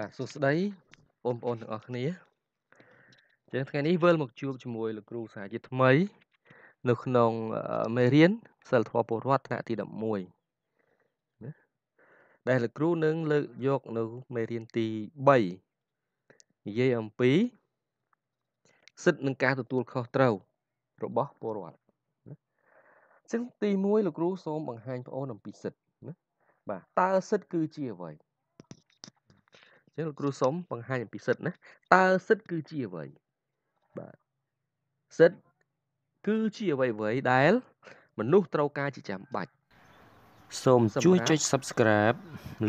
បាទសួស្តីបងប្អូនទាំងអស់គ្នាចឹងថ្ងៃនេះវិលមកជួបជាមួយលោកគ្រូសាជាថ្មី នៅក្នុងមេរៀនសិលធម៌ពលរដ្ឋថ្នាក់ទី11ណាដែលលោកគ្រូនឹងលើកយកនៅមេរៀនទី3និយាយអំពី សិទ្ធិនឹងការទទួលខុសត្រូវ របស់ពលរដ្ឋណាចឹងទី1លោកគ្រូសូមបង្ហាញបងប្អូនអំពីសិទ្ធិណាបាទតើសិទ្ធិគឺជាអ្វីចឹងលោកគ្រូសុំបង្ហាញអំពីសិទ្ធណាតើសិទ្ធគឺជាអ្វីបាទសិទ្ធគឺជាអ្វីអ្វីដែល មនុស្សត្រូវការជាចាំបាច់សូមជួយចុច Subscribe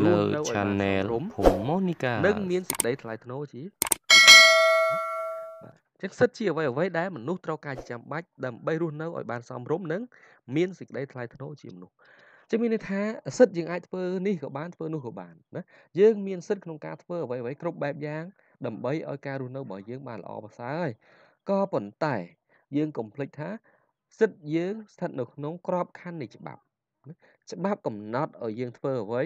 លើ Channel ភូមិ Monica និងមានសេចក្តីថ្លៃថ្នូរជាចឹងសិទ្ធជាអ្វីអ្វីដែលមនុស្សត្រូវការជាចាំបាច់ដើម្បីរស់នៅឲ្យបានសមរម្យនិងមានសេចក្តីថ្លៃថ្នូរជាមនុស្សចឹងមានន័យថាសិទ្ធយើងអាចធ្វើនេះក៏បានធ្វើនោះក៏បានណាយើងមានសិទ្ធក្នុងការធ្វើអ្វីអ្វីគ្រប់បែបយ៉ាងដើម្បីឲ្យការរស់នៅរបស់យើងបានល្អប្រសើរហើយក៏ប៉ុន្តែយើងកុំភ្លេចថាសិទ្ធយើងស្ថិតនៅក្នុងក្របខ័ណ្ឌនៃច្បាប់ច្បាប់កំណត់ឲ្យយើងធ្វើអ្វី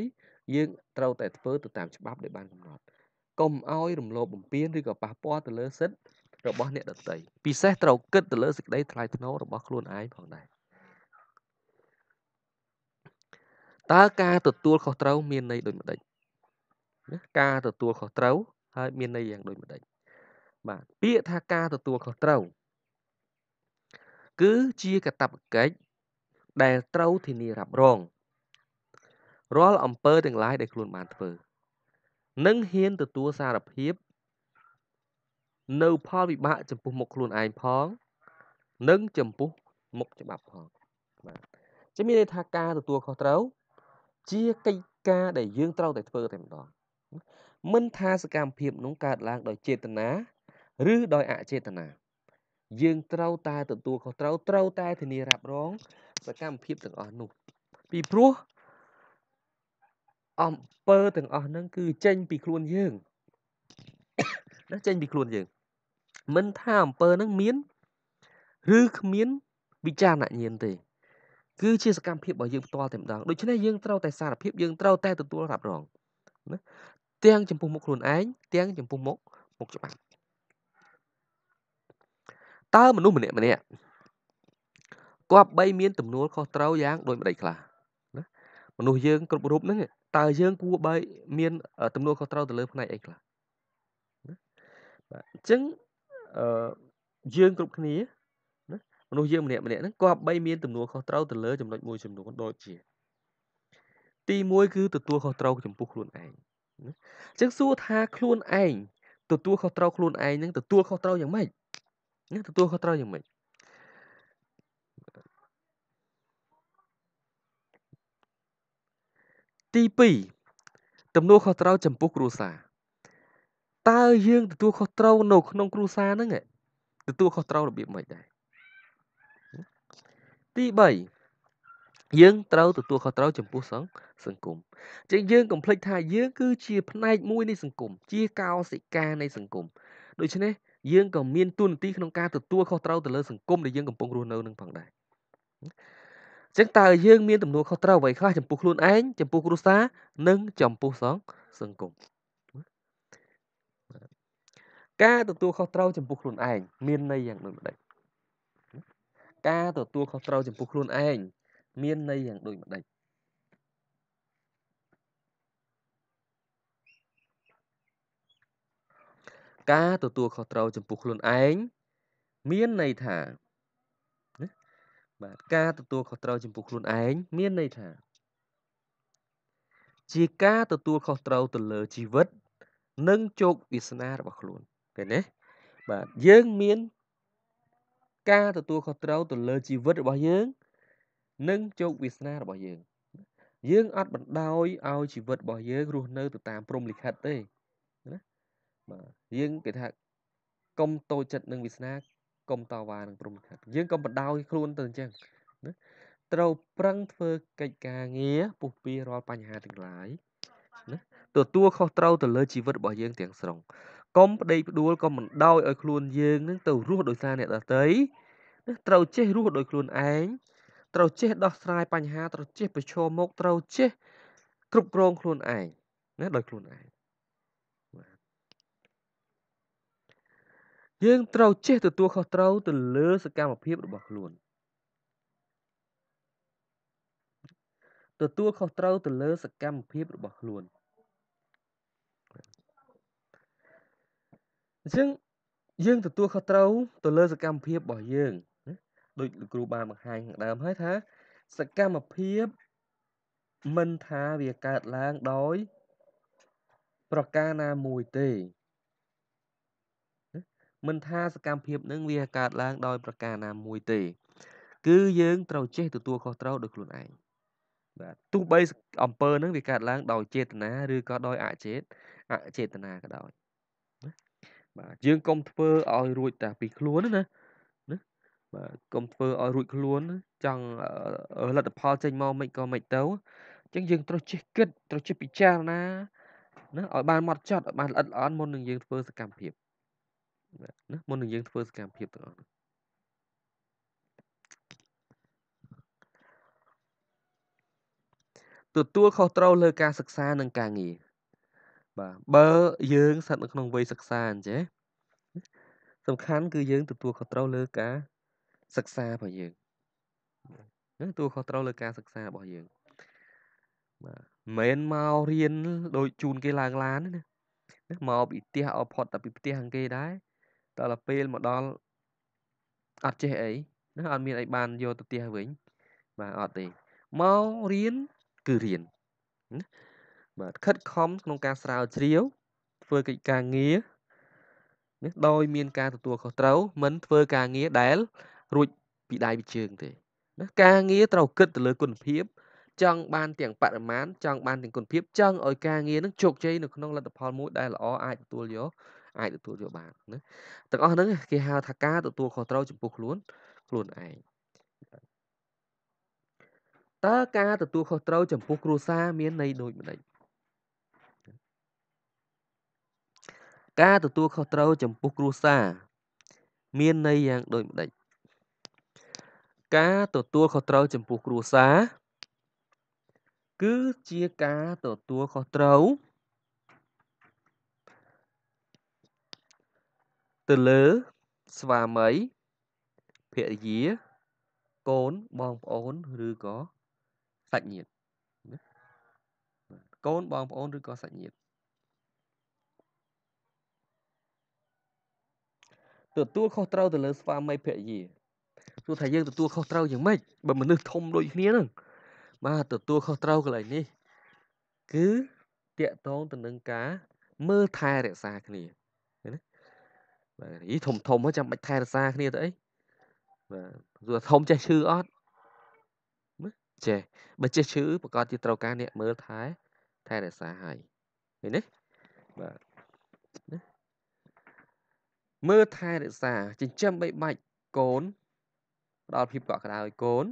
យើងត្រូវតែធ្វើទៅតាមច្បាប់ដែលបានកំណត់កុំឲ្យរំលោភបំពានឬក៏ប៉ះពាល់ទៅលើសិទ្ធិរបស់អ្នកដទៃពិសេសត្រូវគិតទៅលើសេចក្តីថ្លៃថ្នូររបស់ខ្លួនឯងផងដែរតើការទទួលខុសត្រូវមានន័យដូចម្ដេចណាការទទួលខុសត្រូវ ហើយមានន័យយ៉ាង ដូចម្ដេចបាទពាក្យថាការទទួលខុសត្រូវគឺជាកតបកិច្ចដែលត្រូវធានារ៉ាប់រងរាល់អំពើទាំងឡាយដែលខ្លួនបានធ្វើនិងហ៊ានទទួលសារភាព នៅផលវិបាក ចំពោះមុខខ្លួនឯងផងនិងចំពោះមុខច្បាប់ផងបាទចឹងមានន័យថាការទទួលខុសត្រូវជាកិច្ចការដែលយើងត្រូវតែធ្វើតែម្ដងមិន ថាសកម្មភាពនោះកើតឡើង ដោយចេតនាឬដោយអចេតនាយើងត្រូវតែទទួលខុសត្រូវត្រូវតែធានារ៉ាប់រងសកម្មភាពទាំងអស់នោះ ពីព្រោះអំពើទាំងអស់ហ្នឹងគឺចេញពីខ្លួនយើងណាចេញពីខ្លួនយើង មិនថាអំពើហ្នឹងមានឬគ្មានវិចារណញ្ញាណទេគឺជាសកម្មភាពរបស់យើងផ្ទាល់តែម្ដងដូច្នេះយើងត្រូវតែសារភាពយើងត្រូវតែទទួលរ៉ាប់រងណាទាំងចំពោះមុខខ្លួនឯងទាំងចំពោះមុខមុខច្បាប់តើមនុស្សម្នាក់ម្នាក់គប្បី មាន ទំនួលខុសត្រូវយ៉ាងដូចម្ដេចខ្លះណាមនុស្សយើងគ្រប់រូបហ្នឹងតើយើងគួរបីមានទំនួលខុសត្រូវទៅលើផ្នែកអីខ្លះណាបាទអញ្ចឹងអឺយើង គ្រប់គ្នាមនុស្សយើងម្នាក់ម្នាក់ហ្នឹងក៏បីមានទំនួលខុសត្រូវទៅលើចំណុចមួយចំនួនដូចជា ទី1គឺទទួលខុសត្រូវចំពោះខ្លួនឯងអញ្ចឹងសួរថាខ្លួនឯងទទួលខុសត្រូវខ្លួនឯងនឹងទទួលខុសត្រូវយ៉ាងម៉េចនឹងទទួលខុសត្រូវយ៉ាងម៉េចទី2ទំនួលខុសត្រូវចំពោះគ្រួសារតើយើងទទួលខុសត្រូវនៅក្នុងគ្រួសារហ្នឹងទទួលខុសត្រូវរបៀបម៉េចដែរទី3យើងត្រូវទទួលខុសត្រូវចំពោះសង្គមសង្គមចឹងយើងកុំភ្លេចថាយើង គឺជា ផ្នែកមួយនៃសង្គមជាកោសិកានៃសង្គមដូច្នេះយើងក៏មានទួនាទីក្នុងការទទួលខុសត្រូវទៅលើសង្គមដែលយើងកំពុងរស់នៅនឹងផងដែរចឹងតើយើងមានទំនួលខុសត្រូវអ្វីខ្លះចំពោះខ្លួនឯងចំពោះគ្រួសារនិងចំពោះសង្គមសង្គមការទទួលខុសត្រូវចំពោះខ្លួនឯងមានន័យយ៉ាងដូចម្ដេចការទទួលខុសត្រូវ ចំពោះខ្លួនឯងមានន័យយ៉ាងដូចម្ដេចការទទួលខុសត្រូវចំពោះខ្លួនឯងមានន័យថាបាទការទទួលខុសត្រូវចំពោះខ្លួនឯងមានន័យថាជាការ ទទួលខុសត្រូវ ទៅលើ ជីវិត និងជោគវាសនារបស់ខ្លួនឃើញទេបាទយើង មានការទទួលខុសត្រូវទៅលើជីវិតរបស់យើងនិងជោគវាសនារបស់យើង យើងអត់បណ្ដោយឲ្យជីវិតរបស់យើងរស់នៅ ទៅតាមព្រំលិខិតទេណាបាទយើងគេថាកុំតូចចិត្តនឹងវាសនាកុំតវ៉ានឹងព្រំលិខិត យើងកុំបណ្ដោយ ខ្លួនទៅអញ្ចឹងណាត្រូវប្រឹងធ្វើកិច្ចការងារពុះពៀរាល់បញ្ហាទាំងឡាយណាទទួលខុសត្រូវទៅលើជីវិតរបស់យើងទាំងស្រុងកុំប្តេកផ្ដួលកុំបណ្ដោយឲ្យខ្លួនយើងនឹងទៅរស់ដោយសារអ្នកដទៃត្រូវចេះរស់ដោយខ្លួនឯងត្រូវចេះដោះស្រាយបញ្ហាត្រូវចេះប្រឈមមុខត្រូវចេះគ្រប់គ្រង ខ្លួនឯងណាដោយខ្លួនឯងយើងត្រូវចេះទទួលខុសត្រូវ ទៅលើ សកម្មភាពរបស់ខ្លួនទទួលខុសត្រូវ ទៅលើ សកម្មភាពរបស់ខ្លួនអញ្ចឹងយើងទទួលខុសត្រូវទៅលើ សកម្មភាពរបស់យើងដូចលោកគ្រូបានបង្ហាញខាងដើមហើយថាសកម្មភាព មិនថាវាកើតឡើងដោយ ប្រការណាមួយទេ មិនថាសកម្មភាពនឹងវាកើតឡើង ដោយ ប្រការណាមួយទេ គឺ យើងត្រូវចេះទទួលខុសត្រូវដោយខ្លួនឯងបាទទោះបីអំពើនឹងវាកើតឡើង ដោយចេតនាឬក៏ដោយអចេតអចេតនាក៏ដោយ បាទយើងកុំធ្វើឲ្យរួចតែពី ខ្លួនណាបាទកុំធ្វើឲ្យរួចខ្លួនចង់លទ្ធផលចេញមកមិនក៏មិនទៅអញ្ចឹងយើងត្រូវចេះគិតត្រូវចេះពិចារណាណាឲ្យបានម៉ត់ចត់ឲ្យបានល្អិតល្អន់មុននឹងយើងធ្វើសកម្មភាពណាមុននឹងយើងធ្វើសកម្មភាពទាំងអស់ទទួលខុសត្រូវលើការសិក្សានិងការងារបាទបើ យើង ស្ថិតនៅក្នុងវ័យសិក្សាអញ្ចេះសំខាន់គឺយើងទទួលខុសត្រូវលើការសិក្សារបស់យើងហ្នឹងទួខុសត្រូវលើការសិក្សារបស់យើងបាទមិនមករៀនដោយជូនគេឡើងឡានណាមកពីផ្ទះអផុតតែពីផ្ទះហ្នឹងគេដែរតដល់ពេលមកដល់អត់ចេះអីណាអត់មានអីបានយកទៅផ្ទះវិញបាទអត់ទេមករៀនគឺរៀនណាបាទខិតខំក្នុងការស្រាវជ្រាវធ្វើកិច្ចការងារនេះដោយមានការទទួលខុសត្រូវមិនធ្វើការងារដែលរួចពីដៃពីជើងទេណាការងារត្រូវគិតទៅលើគុណភាពចង់បានទាំងបរិមាណចង់បានទាំងគុណភាពចង់ឲ្យការងារនឹងជោគជ័យនៅក្នុងលទ្ធផលមួយដែលល្អអាចទទួលយកអាចទទួលយកបានណាទាំងអស់ហ្នឹងគេហៅថាការទទួលខុសត្រូវចំពោះខ្លួនខ្លួនឯងតើការទទួលខុសត្រូវចំពោះគ្រួសារមានន័យដូចម្ដេចការទទួលខុសត្រូវចំពោះគ្រួសារមានន័យយ៉ាងដូចម្ដេចការទទួលខុសត្រូវ ចំពោះគ្រួសារគឺជាការទទួលខុសត្រូវទៅលើ ស្វាមីភរិយា កូនបងប្អូន ឬក៏សាច់ញាតិកូនបងប្អូនឬក៏សាច់ញាតិទទួលខុសត្រូវទៅលើស្វាមីភរិយាសួរថាយើងទទួលខុសត្រូវយ៉ាងម៉េចបើមនុស្សធំដូចគ្នាហ្នឹងបាទទទួលខុសត្រូវកន្លែងនេះ គឺតាកតងទៅនឹងការ មើលថែរក្សាគ្នាណាបាទយីធំធំហ្នឹងចាំបាច់ថែរក្សាគ្នាទៅអីបាទសួរធំចេះឈឺអត់ចេះបើចេះឈឺប្រកាសជាត្រូវការអ្នកមើលថែថែរក្សាឲ្យឃើញទេបាទមើលថែរក្សាចិញ្ចឹមបីបាច់កូនផ្ដល់ភាពកក់ក្ដៅឲ្យកូន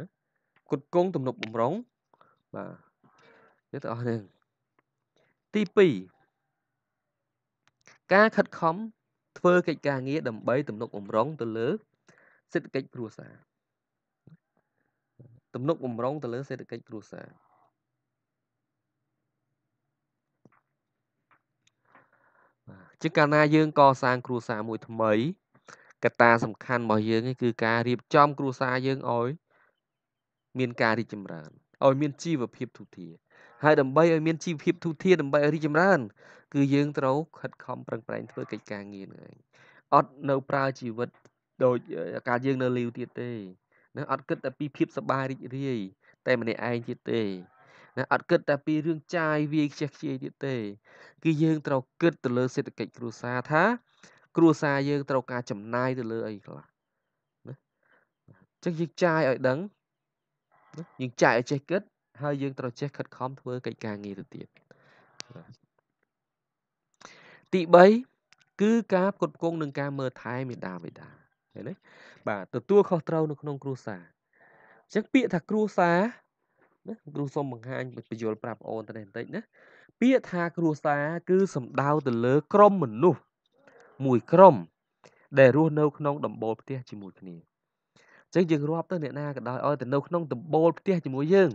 ណាគុតគង់ទំនប់បំរុងបាទយកទៅអស់នេះទី2ការខិតខំធ្វើកិច្ចការងារដើម្បីទំនុកបំរុងទៅលើ សេដ្ឋកិច្ចគ្រួសារទំនុកបំរុងទៅលើ សេដ្ឋកិច្ចគ្រួសារជាកាលណាយើងកសាងគ្រួសារមួយ ថ្មីកត្តាសំខាន់របស់យើងគឺការរៀបចំគ្រួសារយើងឲ្យមាន ការរីកចម្រើនឲ្យមានជីវភាពទូទាហើយដើម្បីឲ្យមានជីវភាពទូទាដើម្បីឲ្យរីកចម្រើន គឺយើងត្រូវខិតខំប្រឹងប្រែងធ្វើកិច្ចការងារហ្នឹងឯងអត់នៅប្រើជីវិតដោយការយើងនៅលីវទៀតទេណាអត់គិតតែពីភាពសប្បាយរីករាយ តែម្នាក់ឯងទៀតទេណាអត់គិតតែពីរឿងចាយវាយខ្ជះខ្ជាយទៀតទេ គឺយើងត្រូវគិតទៅលើសេដ្ឋកិច្ចគ្រួសារថាគ្រួសារយើងត្រូវការចំណាយទៅលើអីខ្លះណាអញ្ចឹងយើងចាយឲ្យដឹងយើងចាយឲ្យចេះគិត ហើយយើងត្រូវចេះខិតខំធ្វើកិច្ចការងារទៅទៀតទី3គឺការផ្គត់ផ្គង់និងការមើលថែមេដាបេដាឃើញទេបាទទទួលខុសត្រូវនៅ ក្នុង គ្រួសារអញ្ចឹងពាក្យថាគ្រួសារណាគ្រូសូមបង្ហាញបញ្យលប្រាប់អូនទៅនេះបន្តិចណាពាក្យថាគ្រួសារគឺសំដៅទៅលើ ក្រុមមនុស្សមួយក្រុមដែលរស់នៅក្នុងដំបូលផ្ទះជាមួយគ្នាអញ្ចឹងយើងរាប់ទៅអ្នកណាក៏ដោយឲ្យតែនៅក្នុងដំបូលផ្ទះជាមួយយើង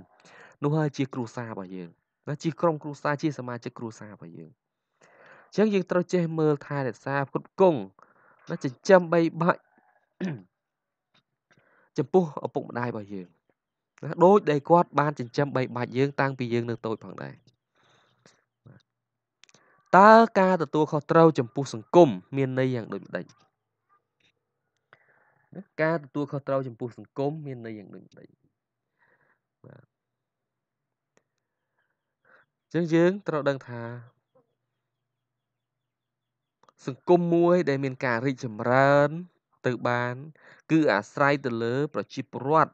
នោះហើយជាគ្រួសាររបស់យើងណាជាក្រុមគ្រួសារជាសមាជិកគ្រួសាររបស់យើងអញ្ចឹងយើងត្រូវចេះមើលថែរក្សាគុតគង់ណាចិញ្ចឹមបីបាច់ចំពោះឪពុកម្ដាយរបស់យើងណាដូចដែលគាត់បានចិញ្ចឹមបីបាច់យើងតាំងពីយើងនៅតូចផងដែរតើការទទួលខុសត្រូវចំពោះសង្គមមានន័យយ៉ាងដូចម្ដេចការទទួលខុសត្រូវចំពោះសង្គមមានន័យយ៉ាងដូចម្ដេចបាទចឹងយើងត្រូវដឹងថា សង្គមមួយដែលមានការរីកចម្រើនទៅបាន គឺអាស្រ័យទៅលើប្រជាពលរដ្ឋ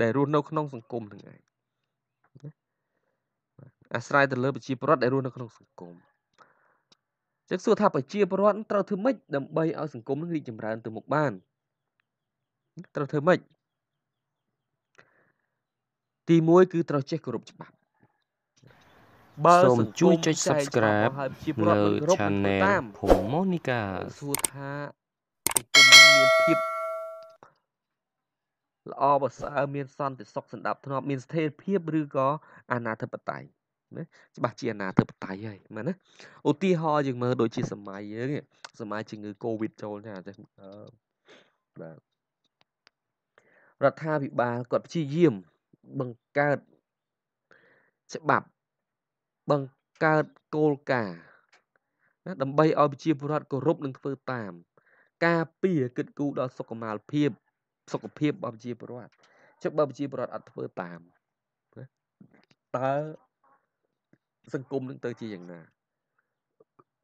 ដែលរស់នៅក្នុងសង្គមហ្នឹងឯងអាស្រ័យទៅលើប្រជាពលរដ្ឋដែលរស់នៅក្នុងសង្គមយើងសួរថាប្រជាពលរដ្ឋត្រូវធ្វើម៉េចដើម្បីឲ្យសង្គមនឹងរីកចម្រើនទៅមុខបានត្រូវធ្វើម៉េចទី1គឺ ត្រូវចេះគោរពច្បាប់បើសូមជួយចុច Subscribe លើ Channel ភូមិម៉ូនីកាសួរថាសង្គមមានភាពល្អប្រសើរមានសន្តិសុខសណ្ដាប់ធ្នាប់មានស្ថិរភាព ឬក៏អាណាធិបតេយ្យណាច្បាស់ជាអាណាធិបតេយ្យហើយមែនណាឧទាហរណ៍យើងមើលដូចជា សម័យយើងសម័យជំងឺ Covid ចូលថាចេះបាទរដ្ឋាភិបាលគាត់ព្យាយាមបង្កើតច្បាប់ បង្កើតគោលការណ៍ណា ដើម្បីឲ្យប្រជាពលរដ្ឋគោរពនិងធ្វើតាម ការពារគិតគូរដល់សុខុមាលភាព សុខភាពរបស់ប្រជាពលរដ្ឋចុះបើប្រជាពលរដ្ឋអត់ធ្វើតាមតើសង្គមនឹងទៅជាយ៉ាងណា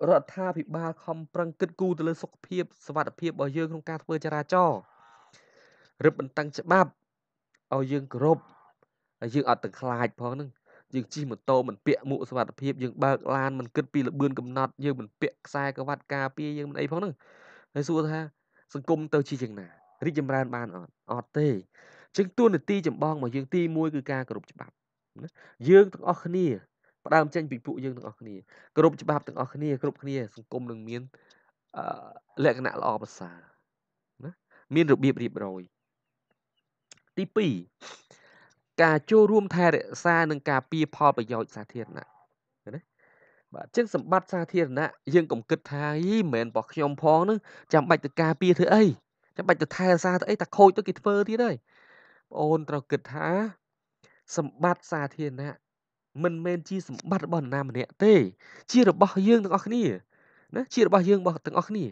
រដ្ឋាភិបាលខំប្រឹងគិតគូរទៅលើសុខភាពសុវត្ថិភាពរបស់យើងក្នុងការធ្វើចរាចរណ៍រឹបបន្តឹងច្បាប់ឲ្យយើងគោរពហើយយើងអត់ទៅខ្លាចផងហ្នឹងយើងជិះម៉ូតូមិនពាក់មួកសុវត្ថិភាពយើងបើកឡានមិនគិតពីលបឿនកំណត់យើងមិនពាក់ខ្សែក្រវ៉ាត់ការពារយើងមិនអីផងហ្នឹងហើយសួរថាសង្គមទៅជាយ៉ាងណារីកចម្រើនបានអត់អត់ទេជាងទួលនីតិចម្បងរបស់យើងទី1គឺការគោរពច្បាប់យើងទាំងអស់គ្នាផ្ដើមចេញពីពួកយើងទាំងអស់គ្នាគ្រប់ច្បាប់ទាំងអស់គ្នាគ្រប់គ្នាសង្គមនឹងមានលក្ខណៈល្អប្រសើរណាមាន របៀបរៀបរយទី2ការចូលរួម ថែរក្សានិងការពៀផលប្រយោជន៍សាធារណៈណាបាទជាងសម្បត្តិសាធារណៈយើងកុំគិតថាយីមិនមែនរបស់ខ្ញុំផងនឹងចាំបាច់ទៅការពៀធ្វើអីចាំបាច់ទៅថែរក្សាទៅអីតែខូចទៅគេធ្វើទៀតហើយបងអូនត្រូវគិតថា សម្បត្តិសាធារណៈមិនមែនជាសម្បត្តិរបស់នរណាម្នាក់ទេ ជារបស់យើងទាំងអស់គ្នាណាជារបស់យើងរបស់ទាំងអស់គ្នា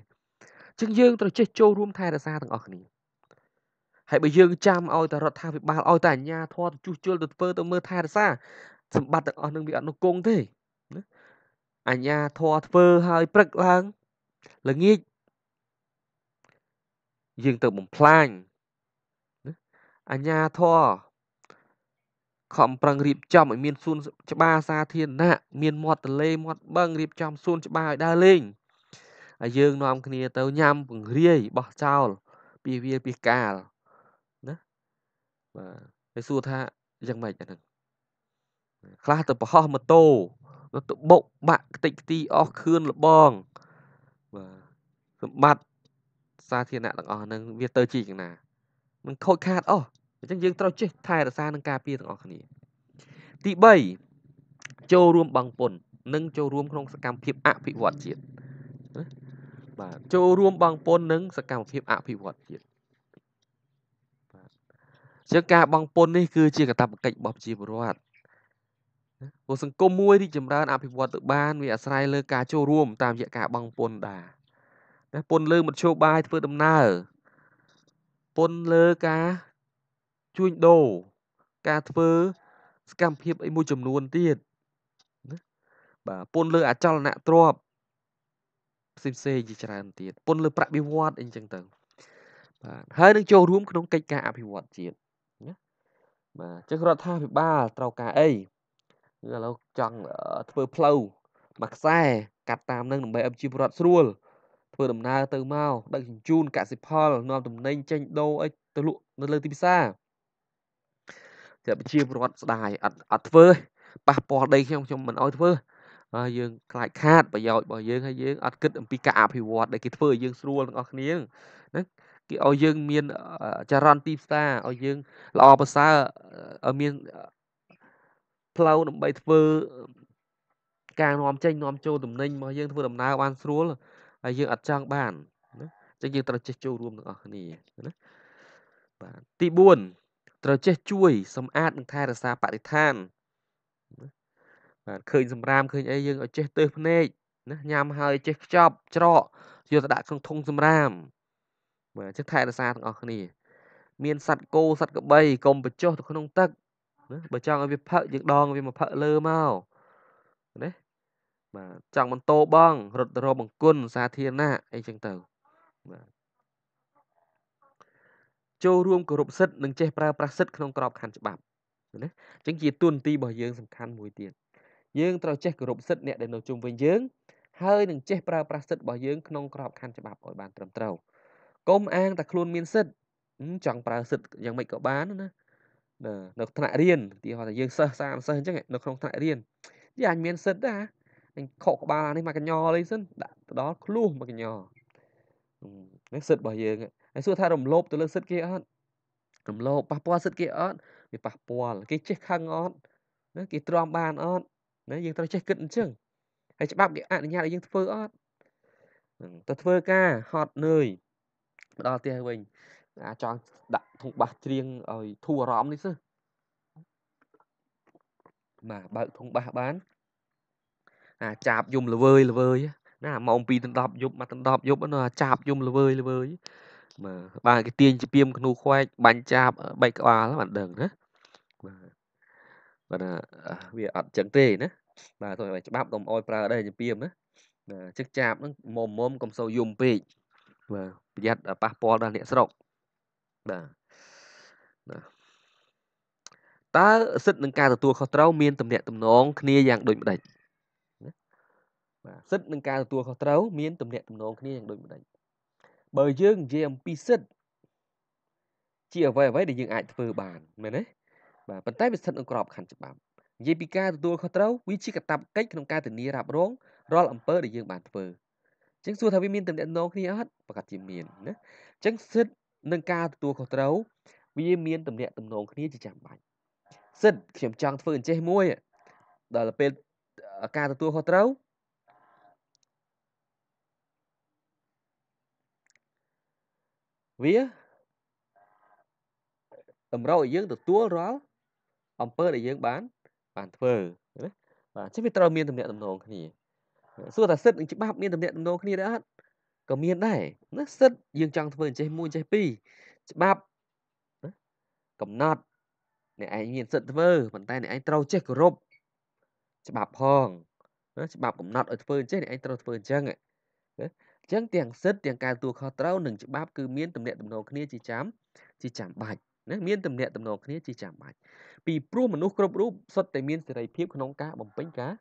ចឹងយើងត្រូវចេះចូលរួម ថែរក្សាទាំងអស់គ្នាហើយបើយើងចាំឲ្យតែរដ្ឋាភិបាលឲ្យតែអាជ្ញាធរទៅជួសជុលទៅធ្វើទៅមើលថែរក្សាសម្បត្តិទាំងអស់នឹងវាអត់នោះគង់ទេណាអាជ្ញាធរធ្វើឲ្យព្រឹកឡើងល្ងាចយើងទៅបំផ្លាញអាជ្ញាធរខំប្រឹងរៀបចំឲ្យមានសួនច្បារសាធារណៈមានមាត់ទន្លេមាត់បឹងរៀបចំសួនច្បារឲ្យដើរលេងហើយយើងនាំគ្នាទៅញ៉ាំពង្រាយបោះចោលពីវាពីកាលណាបាទហើយសួរថាយ៉ាងម៉េចអាហ្នឹងខ្លះទៅប្រហោះម៉ូតូទៅបុកបាក់ខ្ទេចខ្ទីអស់ខឿនលបងបាទសម្បត្តិសាធារណៈទាំងអស់ហ្នឹងវាទៅជាយ៉ាងណាមិនខូចខាតអស់អញ្ចឹងយើងត្រូវចេះថែរក្សានឹងការពារទាំងអស់គ្នាទី3ចូលរួមបង្ពុននិងចូលរួមក្នុងសកម្មភាពអភិវឌ្ឍជាតិណាបាទចូលរួម បងពុននិង សកម្មភាពអភិវឌ្ឍជាតិបាទជាការបងពុននេះគឺជាកាតព្វកិច្ចរបស់ប្រជាពលរដ្ឋព្រោះសង្គមមួយរីកចម្រើនអភិវឌ្ឍទៅបាន វាអាស្រ័យលើការចូលរួមតាមរយៈការបងពុនដែរណាពុនលើមធ្យោបាយធ្វើដំណើរពុនលើការជួញដូរការធ្វើសកម្មភាពអីមួយចំនួនទៀតណាបាទពន្ធលើអចលនទ្រព្យផ្សេងផ្សេងជាច្រើនទៀតពន្ធលើប្រាក់បៀវត្សអីចឹងទៅបាទហើយនឹងចូលរួម ក្នុងកិច្ចការអភិវឌ្ឍជាតិណាបាទចឹងរដ្ឋាភិបាលត្រូវការអីឥឡូវចង់ធ្វើផ្លូវមួយខ្សែកាត់តាមនឹងដើម្បីឲ្យជីវរដ្ឋស្រួលធ្វើដំណើរទៅមកដឹកជញ្ជូនកសិផលនាំទំនិញចេញដូរអីទៅលក់នៅលើទីផ្សារតែប្រជាពលរដ្ឋស្ដាយអត់អត់ធ្វើប៉ះពាល់ដីខ្ញុំខ្ញុំមិនអោយធ្វើហើយយើងខ្លាចខាត ប្រយោជន៍របស់យើងហើយយើងអត់គិតអំពីការអភិវឌ្ឍដែលគេធ្វើឲ្យយើងស្រួលទាំងអស់គ្នាហ្នឹងគេឲ្យយើង មានចរន្តទីផ្សារឲ្យយើងល្អប្រសើរឲ្យមានផ្លូវដើម្បីធ្វើការនាំចេញនាំចូលទំនិញរបស់យើង ធ្វើដំណើរបានស្រួលហើយយើងអត់ចង់បានណាចឹងយើងត្រូវចេះចូលរួមទាំងអស់គ្នាណាបាទទី4ត្រូវចេះជួយសម្អាតនិងថែរក្សាបរិស្ថានបាទឃើញសម្រាមឃើញអីយើងឲ្យចេះទើសភ្នែកណាញ៉ាំហើយចេះខ្ចប់ច្រកយកទៅដាក់ក្នុងធុងសម្រាមបាទចេះថែរក្សាទាំងអស់គ្នាមានសត្វគោសត្វក្របីកុំបញ្ចុះទៅក្នុងទឹកណាបើចង់ឲ្យវាផឹកយើងដងវាមកផឹកលើមកណាបាទចង់បន្តបងរត់ទៅរកបង្គន់សាធារណៈអីចឹងទៅបាទចូលរួមគោរពសិទ្ធិនិងចេះប្រើប្រាស់សិទ្ធិក្នុងក្របខ័ណ្ឌច្បាប់ណាអញ្ចឹងជាទួនាទីរបស់យើងសំខាន់មួយទៀតយើងត្រូវចេះគោរពសិទ្ធិអ្នកដែលនៅជុំវិញយើងហើយនឹងចេះប្រើប្រាស់សិទ្ធិរបស់យើងក្នុងក្របខ័ណ្ឌច្បាប់ឲ្យបានត្រឹមត្រូវកុំអាងតែខ្លួនមានសិទ្ធិចង់ប្រើសិទ្ធិយ៉ាងម៉េចក៏បានណានៅថ្នាក់រៀនទីហោថាយើងសិស្សសាមសិស្សអញ្ចឹងនៅក្នុងថ្នាក់រៀននិយាយអញមានសិទ្ធិណាអញខកក្បាលអានេះមកកញ្ញអីសិនដាក់ទៅដល់ខ្លួនមកកញ្ញនេះសិទ្ធិរបស់យើងហើយសួរថារំលោភទៅលើសិទ្ធិគេអត់រំលោភប៉ះពាល់សិទ្ធិគេអត់វាប៉ះពាល់គេចេះខឹងអត់ណាគេទ្រាំបានអត់ណាយើងត្រូវចេះគិតអញ្ចឹងហើយច្បាប់វាអនុញ្ញាតឲ្យយើងធ្វើអត់ទៅធ្វើការហត់នឿយមកដល់ផ្ទះវិញអាចចង់ដាក់ធុងបាសច្រៀងឲ្យធូរអារម្មណ៍នេះសិបាទបើកធុងបាសបានអាចាបយំល្វើយល្វើយណាម៉ោង2ដល់10យប់មកដល់10យប់ណាចាបយំល្វើយល្វើយបាទបាទគេទាញជាពីមធ្នូខ្វែកបាញ់ចាបបែកក្បាលបានដឹងណាបាទបាទវាអត់ចឹងទេណាបាទទោះបីច្បាប់ក៏មិនអោយប្រើដែរជាពីមណាបាទចឹកចាបហ្នឹងមុំមុំកុំសូវយំពេកបាទប្រយ័ត្នប៉ះពាល់ដល់អ្នកស្រុកបាទណាតើសិទ្ធិនឹងការទទួលខុសត្រូវមានតំណែងតំណងគ្នាយ៉ាង ដូចម្ដេចបាទសិទ្ធិនឹងការទទួលខុសត្រូវមានតំណែងតំណងគ្នាយ៉ាងដូចម្ដេចបើយើងនិយាយអំពីសិទ្ធជាអ្វីអ្វីដែលយើងអាចធ្វើ បានមែនទេបាទប៉ុន្តែវាស្ថិតក្នុងក្របខ័ណ្ឌច្បាប់និយាយពីការទទួលខុសត្រូវវាជាកាតព្វកិច្ចក្នុងការធានារ៉ាប់រងរាល់អំពើដែលយើងបានធ្វើអញ្ចឹងសួរថាវាមានតំណែងគ្នាអត់ប្រកាសជាមានណាអញ្ចឹងសិទ្ធនឹងការទទួលខុសត្រូវ វាមានតំណែងតំណងគ្នាជាចាំបាច់សិទ្ធខ្ញុំចង់ធ្វើអញ្ចេះមួយ ដល់ពេលការទទួលខុសត្រូវវាតម្រូវឲ្យយើងទទួលរាល់អំពើដែលយើង បាន បានធ្វើណាបាទអញ្ចឹងវាត្រូវមានទំនាក់ទំនងគ្នាសួរថាសិទ្ធនឹងច្បាប់មានទំនាក់ទំនងគ្នាដែរអត់ក៏មានដែរណាសិទ្ធយើងចង់ធ្វើអញ្ចេះមួយអញ្ចេះពីរច្បាប់ណាកំណត់អ្នកឯងមានសិទ្ធធ្វើប៉ុន្តែអ្នកឯងត្រូវចេះគោរពច្បាប់ផងណាច្បាប់កំណត់ឲ្យធ្វើអញ្ចេះអ្នកឯងត្រូវធ្វើអញ្ចឹងណាចឹងទាំងសិទ្ធទាំងការទទួលខុសត្រូវនិងច្បាប់គឺមានទំនាក់ទំនងគ្នាជាចាំជាចាំបាច់ណាមានទំនាក់ទំនងគ្នាជាចាំបាច់ពីព្រោះមនុស្សគ្រប់រូបសុទ្ធតែមានសេរីភាពក្នុងការបំពេញការ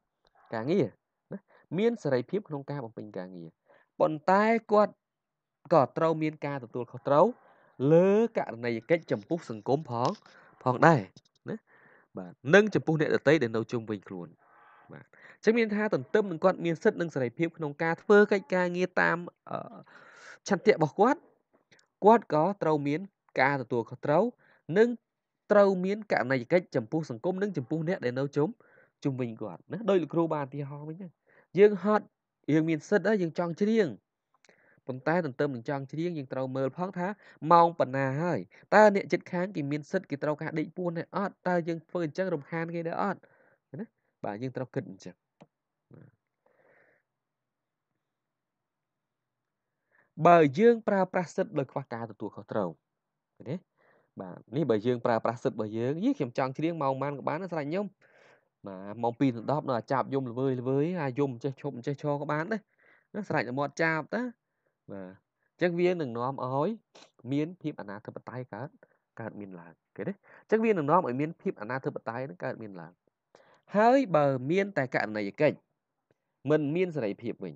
ការងារណាមានសេរីភាពក្នុងការបំពេញការងារប៉ុន្តែគាត់ក៏ត្រូវមាន ការទទួលខុសត្រូវលើករណីយកិច្ចចំពោះសង្គមផងផងដែរណាបាទនិងចំពោះអ្នកដទៃដែលនៅជុំវិញខ្លួនបាទចឹងមានថាទន្ទឹមនឹងគាត់មានសិទ្ធិនិងសេរីភាពក្នុងការធ្វើកិច្ចការងារតាមឆន្ទៈរបស់គាត់គាត់ក៏ត្រូវមាន ការទទួលខុសត្រូវ និង ត្រូវមានករណីយកិច្ចចំពោះសង្គមនិងចំពោះអ្នកដែលនៅជុំជុំវិញគាត់ណាដោយលោកគ្រូបានឧទាហរណ៍វិញហ្នឹងយើងហត់យើងមានសិទ្ធិហើយយើងចង់ច្រៀងប៉ុន្តែទន្ទឹមនឹងចង់ច្រៀងយើងត្រូវមើលផង ថាម៉ោងប៉ុណ្ណាហើយតើអ្នកចិត្តខាងគេមានសិទ្ធិគេត្រូវការដេកពួនដែរអត់តើយើងធ្វើអញ្ចឹងរំខានគេដែរអត់ណាបាទយើងត្រូវគិតអញ្ចឹងបើយើងប្រើប្រាស់សិទ្ធិដោយខ្វះការទទួលខុសត្រូវឃើញទេបាទនេះបើយើងប្រើប្រាស់សិទ្ធិរបស់យើងយីខ្ញុំចង់ច្រៀងម៉ោងម៉ានក៏បាន ស្រេចខ្ញុំបាទម៉ោង2ដល់10នៅចាប់យំល្វើយល្វើយអាយំចេះឈប់ចេះឈរក៏បានដែរណាស្រេចតែមាត់ចាប់តាបាទចឹងវានឹងនាំឲ្យមានភាពអនាធិបតេយ្យកើតកើតមានឡើងគេទេចឹងវានឹងនាំឲ្យមានភាពអនាធិបតេយ្យនឹងកើតមានឡើងហើយបើមានតែករណីយកិច្ចមិនមានសេរីភាពវិញ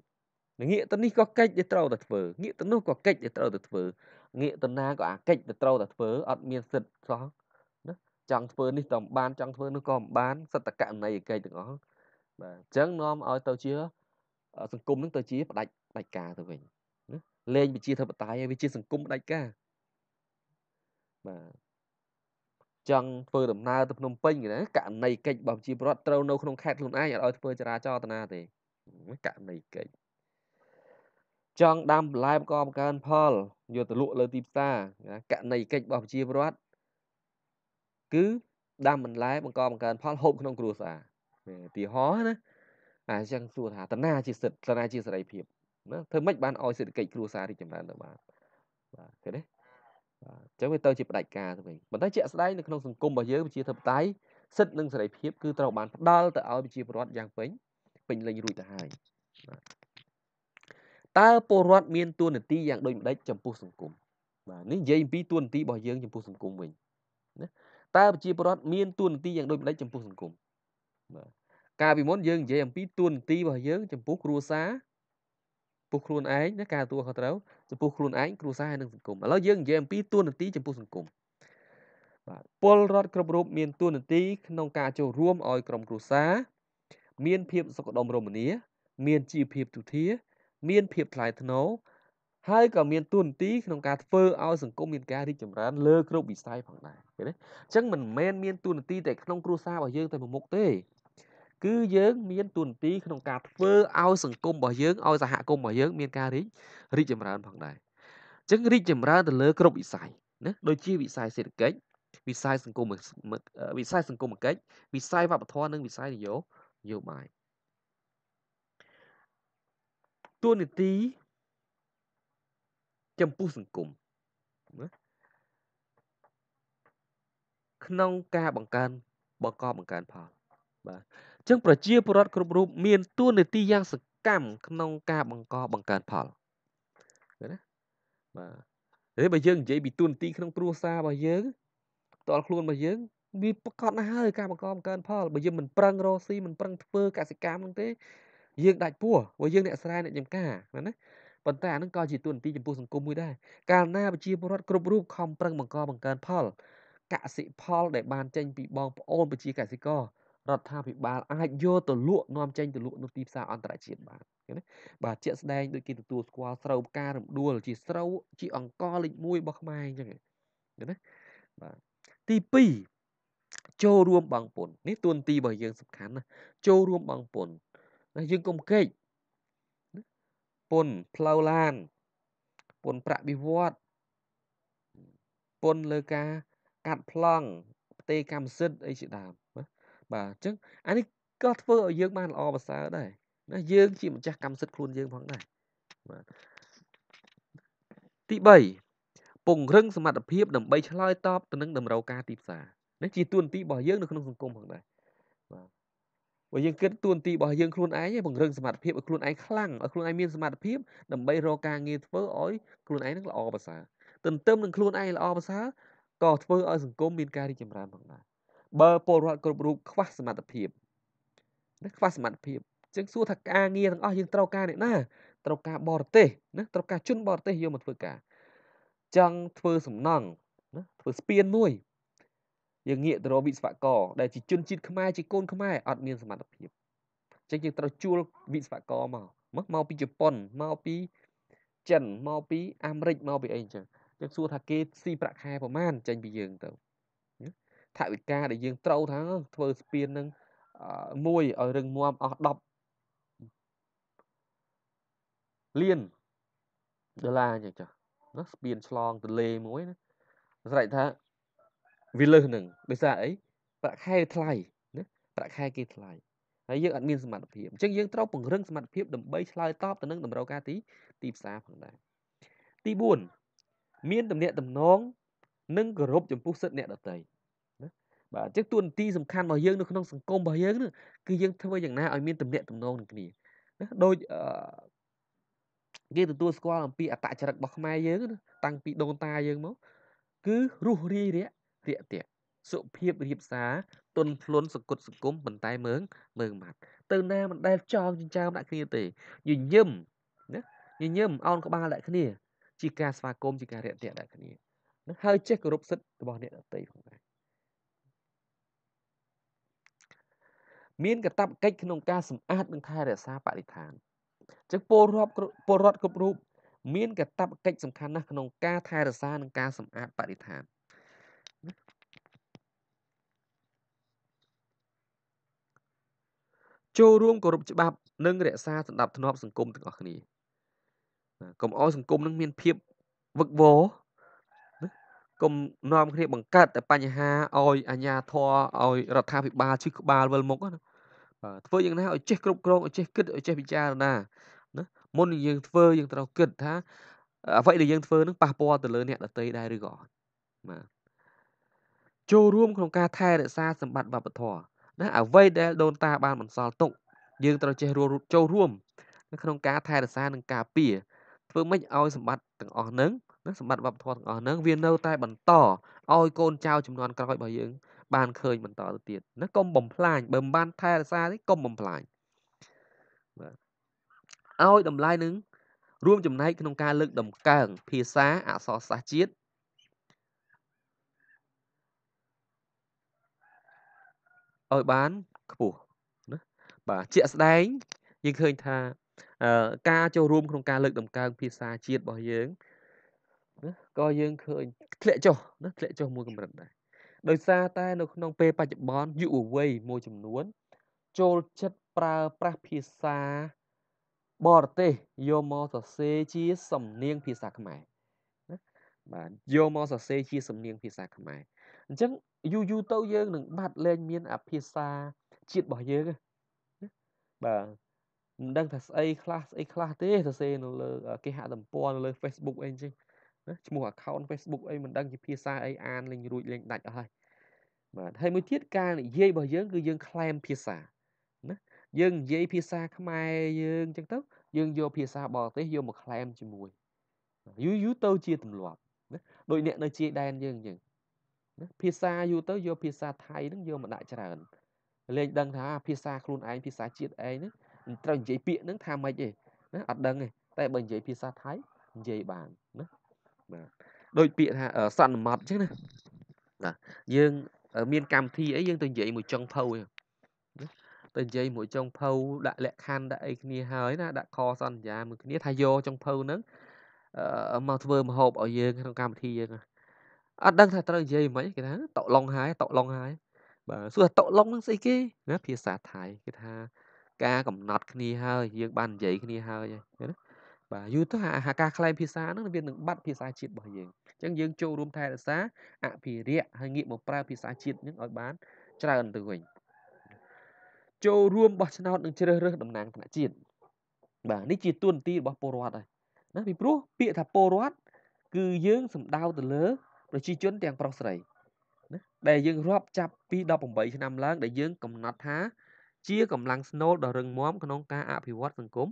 ងាកទៅនេះក៏កិច្ចដែលត្រូវតែធ្វើងាកទៅនោះក៏កិច្ចដែលត្រូវតែធ្វើងាកទៅណាក៏អាកិច្ចដែលត្រូវតែធ្វើ អត់មានសិទ្ធសោះណាចង់ធ្វើនេះក៏មិនបានចង់ធ្វើនោះក៏មិនបានសត្តកណីកិច្ចទាំងអស់បាទអញ្ចឹងនាំឲ្យទៅជាសង្គមនឹងទៅជាផ្ដាច់ផ្ដាច់ការទៅវិញណាលែងវិជាធិបតេយ្យឲ្យវាជាសង្គមផ្ដាច់ការបាទចង់ធ្វើដំណើរទៅភ្នំពេញណាករណីកិច្ចរបស់ប្រជាពលរដ្ឋត្រូវនៅក្នុងខេត្តខ្លួនឯងអត់ឲ្យធ្វើចរាចរណ៍តាណាទេករណីកិច្ចចង់ដាំបន្លែបង្កបង្កើនផលយកទៅលក់លើទីផ្សារណាកណីកិច្ចរបស់ប្រជាពលរដ្ឋគឺដាំបន្លែបង្កបង្កើនផលហូបក្នុងគ្រួសារឧទាហរណ៍ណាអាចឹងសួរថាតណាជាសិទ្ធតណាជាសេរីភាពណាធ្វើម៉េចបានឲ្យសេដ្ឋកិច្ចគ្រួសាររីកចម្រើនទៅបានបាទឃើញទេបាទអញ្ចឹងវាទៅជាផ្ដាច់ការទៅវិញប៉ុន្តែជាក់ស្ដែងនៅក្នុងសង្គមរបស់យើងប្រជាធិបតេយ្យសិទ្ធិនិងសេរីភាពគឺត្រូវបានផ្ដល់ទៅឲ្យប្រជាពលរដ្ឋយ៉ាងពេញពេញលេញរួចទៅហើយបាទតើពលរដ្ឋមានទួនាទីយ៉ាងដូចម្ដេចចំពោះសង្គមបាទនេះនិយាយអំពីទួនាទីរបស់យើង ចំពោះសង្គមវិញណាតើប្រជាពលរដ្ឋមានទួនាទីយ៉ាងដូចម្ដេចចំពោះសង្គមបាទកាលពីមុនយើងនិយាយអំពីទួនាទីរបស់យើងចំពោះគ្រួសារពោះខ្លួនឯងណាការទទួលខុសត្រូវចំពោះខ្លួនឯងគ្រួសារហើយនិងសង្គមឥឡូវយើងនិយាយអំពីទួនាទីចំពោះសង្គមបាទពលរដ្ឋគ្រប់រូបមានទួនាទី ក្នុងការចូលរួមឲ្យក្រុមគ្រួសារមាន ភាពសុខដុមរមនាមានជីវភាពទុធាមានភាពថ្លៃថ្នូរហើយក៏មានទួនាទី ក្នុងការធ្វើឲ្យសង្គមមានការរីកចម្រើនលើគ្រប់វិស័យផងដែរឃើញទេអញ្ចឹងមិនមែនមានទួនាទីតែក្នុងគ្រួសាររបស់យើងតែមួយមុខទេគឺយើងមានទួនាទីក្នុងការធ្វើឲ្យសង្គមរបស់យើងឲ្យសហគមន៍របស់យើងមានការរីករីកចម្រើន ផងដែរអញ្ចឹងរីកចម្រើនទៅលើគ្រប់វិស័យណាដូចជាវិស័យសេដ្ឋកិច្ចវិស័យសង្គមវិស័យសង្គមគិច្ចវិស័យវប្បធម៌និង វិស័យនយោបាយតួនាទីចំពោះសង្គមណាក្នុងការ បង្កើនបង្កបង្កើនផល បាទអញ្ចឹងប្រជាពលរដ្ឋគ្រប់រូបមានតួនាទីយ៉ាងសកម្មក្នុងការបង្កបង្កើនផលណាបាទហើយបើយើងនិយាយពីតួនាទីក្នុងគ្រួសាររបស់យើងតល់ខ្លួនរបស់យើងវាប្រកាសណាស់ហើយការបង្កបង្កើនផលបើយើងមិនប្រឹងរកស៊ីមិនប្រឹងធ្វើកសិកម្មហ្នឹងទេយើងដាច់ពោះព្រោះយើងអ្នកស្រែអ្នកចំការណាប៉ុន្តែអានឹងក៏ជាទូនទីចំពោះសង្គមមួយដែរកាលណាប្រជាពលរដ្ឋគ្រប់រូបខំប្រឹងបង្កបង្កើនផល កសិផលដែលបានចេញពីបងប្អូនប្រជាកសិកររដ្ឋាភិបាលអាចយកទៅលក់នាំចេញទៅលក់នៅទីផ្សារអន្តរជាតិបានណាបាទជាក់ស្ដែងដូចគេទទួលស្គាល់ស្រូវផ្ការំដួលជាស្រូវជា អង្គលេខ1របស់ខ្មែរអញ្ចឹងណាបាទទី2ចូលរួមបងពុន នេះទួនាទីរបស់យើងសំខាន់ណាចូលរួមបងពុនណាយើងកុំកេកពុនផ្លូវឡានពុនប្រាក់វិវត្ត ពុនលើការកាត់ប្លង់ផ្ទេកម្មសិទ្ធិអីជាដើមបាទអញ្ចឹងអានេះក៏ធ្វើឲ្យយើងបានល្អប្រសើរដែរណាយើង ជាម្ចាស់កម្មសិទ្ធិខ្លួនយើងផងដែរបាទទី3ពង្រឹងសមត្ថភាពដើម្បីឆ្លើយតបទៅនឹងតម្រូវការទីផ្សារនេះជាទួនាទីរបស់យើងនៅក្នុងសង្គមផងដែរបើយើងគិតទួនាទីរបស់យើងខ្លួនឯងពង្រឹងសមត្ថភាពឲ្យខ្លួនឯងខ្លាំងឲ្យខ្លួនឯងមានសមត្ថភាពដើម្បីរកការងារធ្វើឲ្យខ្លួនឯងនឹងល្អប្រសើរទន្ទឹមនឹងខ្លួនឯងល្អប្រសើរក៏ធ្វើឲ្យសង្គមមានការរីកចម្រើនផងដែរបើពលរដ្ឋគ្រប់រូបខ្វះសមត្ថភាពណាខ្វះសមត្ថភាពចឹងសួរថាការងារទាំងអស់យើងត្រូវការអ្នកណាត្រូវការបរទេសណាត្រូវការជនបរទេសយកមកធ្វើការចង់ធ្វើសំណង់ណាធ្វើស្ពានមួយយើងងាកទៅរកវិស្វករដែលជាជនជាតិខ្មែរជាកូនខ្មែរអត់មានសមត្ថភាពអញ្ចឹងយើងត្រូវជួលវិស្វករមកមកមកពីជប៉ុនមកពី ចិនមកពី អាមេរិកមកពីអីអញ្ចឹងយើងសួរថាគេស៊ីប្រាក់ខែប្រមាណចេញពីយើងទៅថវិកាដែលយើងត្រូវថា ធ្វើស្ពាននឹងមួយឲ្យរឹងមាំអស់10លានដុល្លារអញ្ចឹងចាណាស្ពានឆ្លងទន្លេមួយណាស្រេចថាវាលើសនឹងដោយសារអីប្រាក់ខែថ្លៃណាប្រាក់ខែ គេថ្លៃហើយយើងអត់មានសមត្ថភាពអញ្ចឹងយើងត្រូវពង្រឹងសមត្ថភាពដើម្បីឆ្លើយតបទៅនឹងតម្រូវការទីទីផ្សារផងដែរទី4មានទំនាក់ទំនងនិងគោរពចំពោះសិទ្ធិអ្នកដទៃណាបាទអញ្ចឹងតួនាទីសំខាន់របស់យើងនៅក្នុងសង្គមរបស់យើងគឺយើងធ្វើយ៉ាងណាឲ្យមានទំនាក់ទំនងនឹងគ្នាណាដូចគេទទួលស្គាល់អំពីអតចរិតរបស់ខ្មែរយើងតាំងពីដូនតាយើងមកគឺរស់រាយរាក់តាក់តាក់សុភាពរៀបសារទុនភ្លុនសគុតសង្គមប៉ុន្តែមើងមើងម៉ាត់ទៅណាមិនដែលចងចិញ្ចើមដាក់គ្នាទេញញឹមណាញញឹមអោនក្បាលដាក់គ្នា ជាការស្វាគមន៍ជាការរាក់ទាក់ដាក់គ្នាណាហើយចេះគោរពសិទ្ធិរបស់អ្នកដទៃផងដែរមានកតបកិច្ចក្នុងការសម្អាតនិងថែរក្សាបរិស្ថានចឹងពលរដ្ឋពលរដ្ឋគ្រប់រូបមានកតបកិច្ចសំខាន់ណាស់ក្នុងការថែរក្សានិងការសម្អាតបរិស្ថានចូលរួមគោរពច្បាប់និងរក្សាសន្តិភាពសង្គមទាំងអស់គ្នាកុំឲ្យសង្គមនឹងមានភាពវឹកវរកុំនាំគ្នាបង្កើតតែបញ្ហាឲ្យអាជ្ញាធរឲ្យរដ្ឋាភិបាលជិះក្បាលវិលមុខណាបាទធ្វើយ៉ាងណាឲ្យចេះគ្រប់គ្រងឲ្យចេះគិតឲ្យចេះពិចារណាណាមុននឹងយើងធ្វើយើងត្រូវគិត ថាអ្វីដែលយើងធ្វើនឹងប៉ះពាល់ទៅលើអ្នកដទៃដែរឬក៏អត់បាទចូលរួមក្នុងការថែរក្សាសម្បត្តិវប្បធម៌ណាអ្វីដែលដូនតាបានបន្សល់ទុកយើងត្រូវចេះរួមចូលរួមនៅក្នុងការថែរក្សានិងការពារធ្វើម៉េចឲ្យសម្បត្តិទាំងអស់ហ្នឹងណាសម្បត្តិវប្បធម៌ទាំងអស់ហ្នឹងវានៅតែបន្តឲ្យកូនចៅចំនួនក្រោយរបស់យើងបានឃើញបន្តទៅទៀតណាកុំបំផ្លាញបើមិនបានថែរក្សាទេកុំបំផ្លាញបាទឲ្យតម្លៃនឹងរួមចំណែកក្នុងការលើកតម្កើងភាសាអក្សរសាស្ត្រជាតិឲ្យបានខ្ពស់ណាបាទជាក់ស្ដែងយើងឃើញថាការចូលរួមក្នុងការ លើកតម្កើងភាសាជាតិរបស់យើងណាក៏យើងឃើញធ្លាក់ចុះណាធ្លាក់ចុះមួយកម្រិតដែរដោយសារតែ នៅ ក្នុងពេលបច្ចុប្បន្នយុវវ័យមួយ ចំនួន ចូលចិត្តប្រើប្រាស់ភាសាបរទេសយកមកសរសេរជាសំនៀងភាសាខ្មែរណាបាទយកមកសរសេរជាសំនៀងភាសាខ្មែរអញ្ចឹងយូរយូរទៅយើងនឹងបាត់លែងមានអភិសាជាតិរបស់យើងបាទមិនដឹងថាស្អីខ្លះស្អីខ្លះទេសរសេរនៅលើគេហទំព័រនៅលើ Facebook អីចឹងណាឈ្មោះ account Facebook អីមិនដឹងជាភាសាអីអានលេងរួចលេងដាច់អស់ហើយបាទហើយមួយទៀតការនិយាយរបស់យើងគឺយើងខ្លែមភាសាណាយើងនិយាយភាសាខ្មែរយើងចឹងទៅយើងយកភាសាបរទេសយកមកខ្លែមជាមួយយូរយូរទៅជាទម្លាប់ណាដោយអ្នកនៅជាដែនយើងចឹងណាភាសាយូរទៅយកភាសាថៃហ្នឹងយកមកដាក់ច្រើនលែងដឹងថា ភាសាខ្លួនឯងភាសាជាតិឯងហ្នឹងមិនត្រូវនិយាយពាក្យហ្នឹងថាម៉េចទេណាអត់ដឹងទេតែបើនិយាយភាសាថៃនិយាយបានណាបាទដូចពាក្យថាសន្មតអញ្ចឹងណាណាយើងមានកម្មវិធីអីយើងទៅនិយាយមួយចុងភៅឯងទៅនិយាយមួយចុងភៅដាក់លក្ខខណ្ឌដាក់អីគ្នាហើយណាដាក់ខសន្យាមួយគ្នាថាយកចុងភៅហ្នឹងមកធ្វើមហូបឲ្យយើងក្នុងកម្មវិធីយើងណាអត់ដឹងថាត្រូវនិយាយមិនគេថាតុឡុងហើយតុឡុងហើយបាទសួរតុឡុងនឹងស្អីគេណាភាសាថៃគេថាការកំណត់គ្នាហើយយើងបាននិយាយគ្នាហើយណាបាទយូរទៅអាការខ្លែងភាសាហ្នឹងវានឹងបាត់ភាសាជាតិរបស់យើងអញ្ចឹងយើងចូលរួមថែរក្សាអភិរក្សហើយងាកមកប្រើភាសាជាតិហ្នឹងឲ្យបាន ច្រើនទៅវិញចូលរួមបោះឆ្នោតនឹងជ្រើសរើសតំណាងថ្នាក់ជាតិបាទនេះជាទួនាទីរបស់ពលរដ្ឋហើយណាពីព្រោះពាក្យថាពលរដ្ឋគឺយើងសំដៅទៅលើប្រជាជនទាំងប្រុសស្រីណាដែលយើងរាប់ចាប់ពី18ឆ្នាំឡើងដែលយើង កំណត់ថា ជាកម្លាំងស្នូលដ៏រឹងមាំក្នុងការអភិវឌ្ឍសង្គម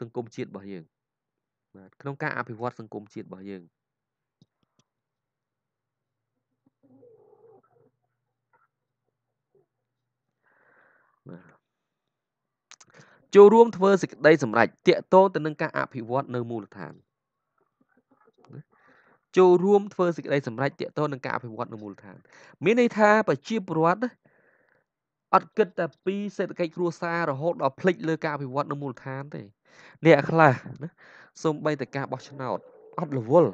សង្គមជាតិរបស់យើងបាទក្នុងការអភិវឌ្ឍសង្គមជាតិរបស់យើងបាទចូលរួមធ្វើសេចក្តីសម្រេចតាកតងទៅនឹងការអភិវឌ្ឍនៅមូលដ្ឋានចូលរួមធ្វើសេចក្តីសម្រេចទាក់ទងនឹងការអភិវឌ្ឍនៅមូលដ្ឋានមានន័យថាប្រជាពលរដ្ឋអត់គិតតែពីសេដ្ឋកិច្ចគ្រួសាររហូតដល់ផ្លិចលើការអភិវឌ្ឍនៅមូលដ្ឋានទេអ្នកខ្លះណាសូម្បីតែការបោះឆ្នោតអត់រវល់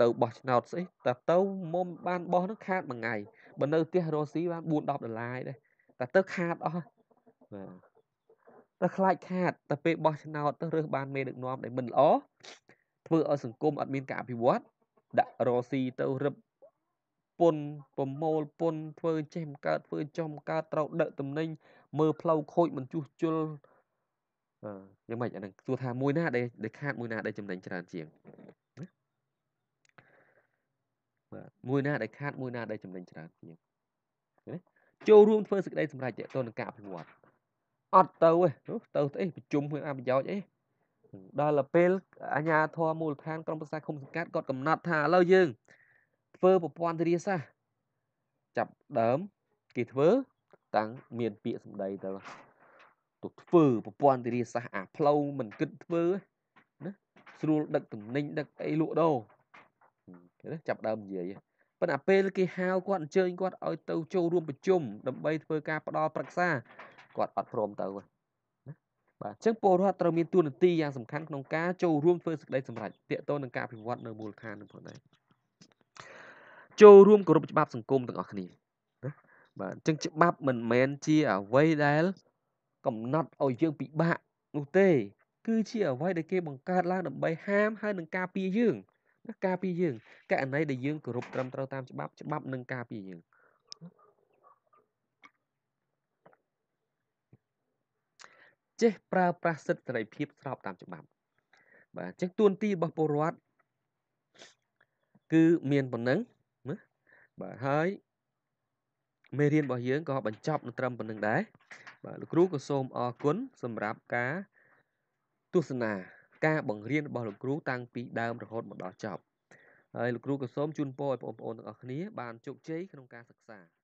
ទៅបោះឆ្នោតស្អីតែទៅមុំបានបោះនោះខាតមួយថ្ងៃបើនៅផ្ទះរស់ស៊ីបាន4 10ដុល្លារដែរតែទៅខាតអស់បាទតែខ្លាចខាតតែពេលបោះឆ្នោតទៅរើសបានមេដឹកនាំដែលមិនល្អធ្វើឲ្យសង្គមអត់មានការអភិវឌ្ឍដាក់រស៊ីទៅរឹបពុនប្រមូលពុនធ្វើចេះមកកើតធ្វើចំកើតត្រូវដឹកតំណែងមើលផ្លូវខូចមិនជួសជុលអឺយ៉ាងម៉េចអានឹងសួរថាមួយណាដែលខាតមួយណាដែលចំណេញច្រើនជាងបាទមួយណាដែលខាតមួយណាដែលចំណេញច្រើនជាងណាចូលរួមធ្វើសេចក្តីសម្រេចតទៅនឹងការអភិវឌ្ឍអត់ទៅទេទៅស្អីប្រជុំធ្វើអប្រយោជន៍អីដល់ពេលអាជ្ញាធរមូលដ្ឋានក្រុមប្រឹក្សាឃុំសង្កាត់គាត់កំណត់ថាឥឡូវយើងធ្វើប្រព័ន្ធធារាសាស្ត្រចាប់ដើមគេធ្វើតាំងមានពាក្យសម្ដីទៅទៅធ្វើប្រព័ន្ធធារាសាស្ត្រអាផ្លូវមិនគិតធ្វើណាស្រួលដឹកទំនិញដឹកអីលក់ដូរគេចាប់ដើមនិយាយប៉ុន្តែពេលគេហៅគាត់អញ្ជើញគាត់ឲ្យ ទៅចូលរួមប្រជុំដើម្បីធ្វើការផ្ដល់ប្រឹក្សាគាត់អត់ព្រមទៅវិញបាទអញ្ចឹងពលរដ្ឋត្រូវមានទួនាទីយ៉ាងសំខាន់ក្នុងការចូលរួមធ្វើសេចក្តីសម្រេចទាក់ទងនឹងការអភិវឌ្ឍនៅមូលដ្ឋាននឹងផងដែរចូលរួមគោរពច្បាប់សង្គមទាំងអស់គ្នាណាបាទអញ្ចឹងច្បាប់មិនមែនជាអ្វីដែលកំណត់ឲ្យយើងពិបាកនោះទេគឺជាអ្វីដែលគេបង្កើតឡើងដើម្បីហាមហើយនឹងការពារយើងណាការពារយើងករណីដែលយើងគោរពត្រឹមត្រូវតាមច្បាប់ច្បាប់នឹងការពារយើងចេះប្រើប្រាស់សិទ្ធិសេរីភាពស្របតាមច្បាប់បាទអញ្ចឹងទួនាទីរបស់ពលរដ្ឋគឺមានប៉ុណ្ណឹងណាបាទហើយមេរៀនរបស់យើងក៏បញ្ចប់នៅត្រឹមប៉ុណ្្នឹងដែរបាទលោកគ្រូក៏សូមអរគុណសម្រាប់ការទស្សនាការបង្រៀនរបស់លោកគ្រូ តាំងពីដើមរហូតមកដល់ចប់ហើយលោកគ្រូក៏សូមជូនពរឲ្យបងប្អូនទាំងអស់គ្នាបានជោគជ័យក្នុងការសិក្សា។